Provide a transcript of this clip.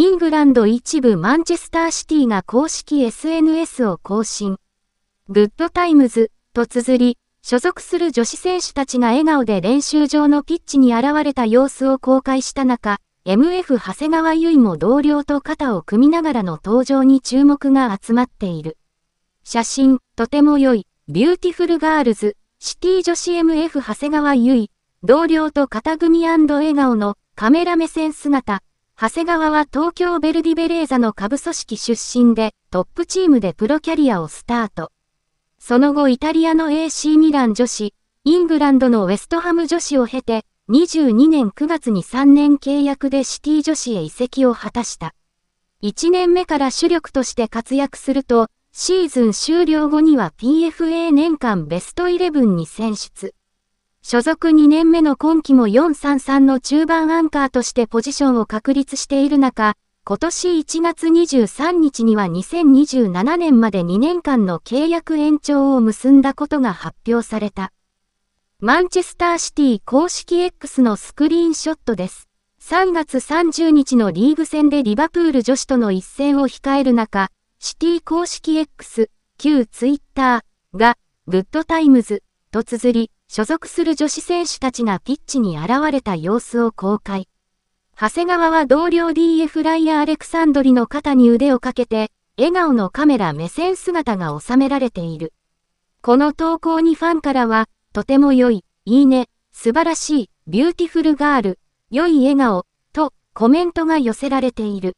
イングランド一部マンチェスターシティが公式 SNS を更新。グッドタイムズと綴り、所属する女子選手たちが笑顔で練習場のピッチに現れた様子を公開した中、MF 長谷川唯も同僚と肩を組みながらの登場に注目が集まっている。写真、とても良い、ビューティフルガールズ、シティ女子 MF 長谷川唯、同僚と肩組み笑顔のカメラ目線姿、長谷川は東京ベルディベレーザの下部組織出身で、トップチームでプロキャリアをスタート。その後イタリアの AC ミラン女子、イングランドのウェストハム女子を経て、22年9月に3年契約でシティ女子へ移籍を果たした。1年目から主力として活躍すると、シーズン終了後には PFA 年間ベストイレブンに選出。所属2年目の今季も433の中盤アンカーとしてポジションを確立している中、今年1月23日には2027年まで2年間の契約延長を結んだことが発表された。マンチェスターシティ公式 X のスクリーンショットです。3月30日のリーグ戦でリバプール女子との一戦を控える中、シティ公式 X、旧ツイッターが、グッドタイムズ、と綴り、所属する女子選手たちがピッチに現れた様子を公開。長谷川は同僚 DF ライアー・アレクサンドリの肩に腕をかけて、笑顔のカメラ目線姿が収められている。この投稿にファンからは、とても良い、いいね、素晴らしい、ビューティフルガール、良い笑顔、とコメントが寄せられている。